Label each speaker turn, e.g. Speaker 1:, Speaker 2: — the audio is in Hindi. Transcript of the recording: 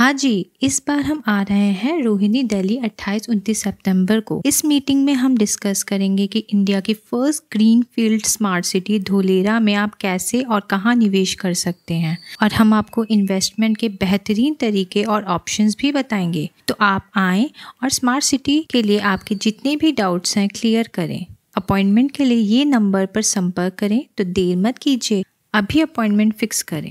Speaker 1: हाँ जी इस बार हम आ रहे हैं रोहिणी दिल्ली 28 उनतीस सितंबर को इस मीटिंग में हम डिस्कस करेंगे कि इंडिया की first green field smart city Dholera में आप कैसे और कहाँ निवेश कर सकते हैं और हम आपको इन्वेस्टमेंट के बेहतरीन तरीके और ऑप्शंस भी बताएंगे तो आप आए और स्मार्ट सिटी के लिए आपके जितने भी डाउट्स हैं क्लियर करें अपॉइंटमेंट के लिए ये नंबर पर संपर्क करें तो देर मत कीजिए अभी अपॉइंटमेंट फिक्स करें